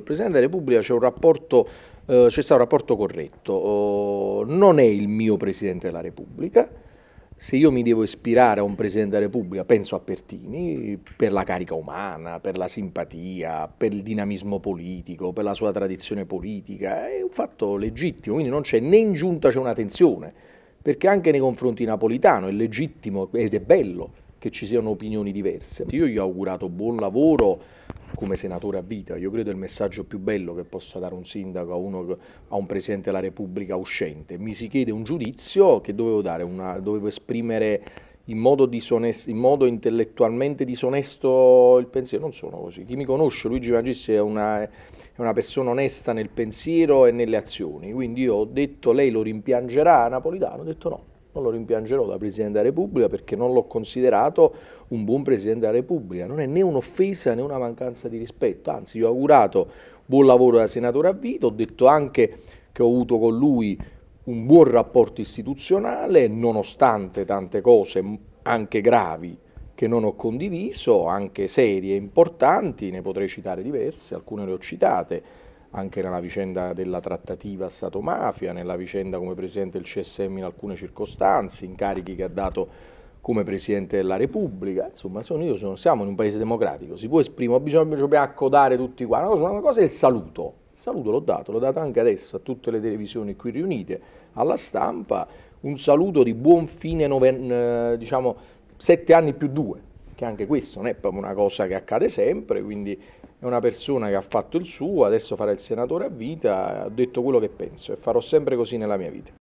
Il Presidente della Repubblica c'è un rapporto, eh, c'è stato un rapporto corretto, eh, non è il mio Presidente della Repubblica, se io mi devo ispirare a un Presidente della Repubblica penso a Pertini per la carica umana, per la simpatia, per il dinamismo politico, per la sua tradizione politica, è un fatto legittimo, quindi non c'è né in giunta c'è una tensione, perché anche nei confronti di Napolitano è legittimo ed è bello che ci siano opinioni diverse. Io gli ho augurato buon lavoro come senatore a vita, io credo il messaggio più bello che possa dare un sindaco a, uno, a un Presidente della Repubblica uscente. Mi si chiede un giudizio che dovevo dare, una, dovevo esprimere in modo, disonesto, in modo, intellettualmente disonesto il pensiero, non sono così. Chi mi conosce, Luigi Magissi è una, è una persona onesta nel pensiero e nelle azioni, quindi io ho detto lei lo rimpiangerà a Napolitano, ho detto no. Non lo rimpiangerò da Presidente della Repubblica perché non l'ho considerato un buon Presidente della Repubblica. Non è né un'offesa né una mancanza di rispetto, anzi io ho augurato buon lavoro da Senatore a vita. ho detto anche che ho avuto con lui un buon rapporto istituzionale, nonostante tante cose anche gravi che non ho condiviso, anche serie importanti, ne potrei citare diverse, alcune le ho citate, anche nella vicenda della trattativa Stato-mafia, nella vicenda come Presidente del CSM in alcune circostanze, incarichi che ha dato come Presidente della Repubblica, insomma sono, io sono, siamo in un paese democratico, si può esprimere, bisogna, bisogna accodare tutti qua, una cosa, una cosa è il saluto, il saluto l'ho dato, l'ho dato anche adesso a tutte le televisioni qui riunite, alla stampa, un saluto di buon fine, noven, eh, diciamo, sette anni più due, che anche questo non è proprio una cosa che accade sempre, quindi è una persona che ha fatto il suo, adesso farà il senatore a vita, ho detto quello che penso e farò sempre così nella mia vita.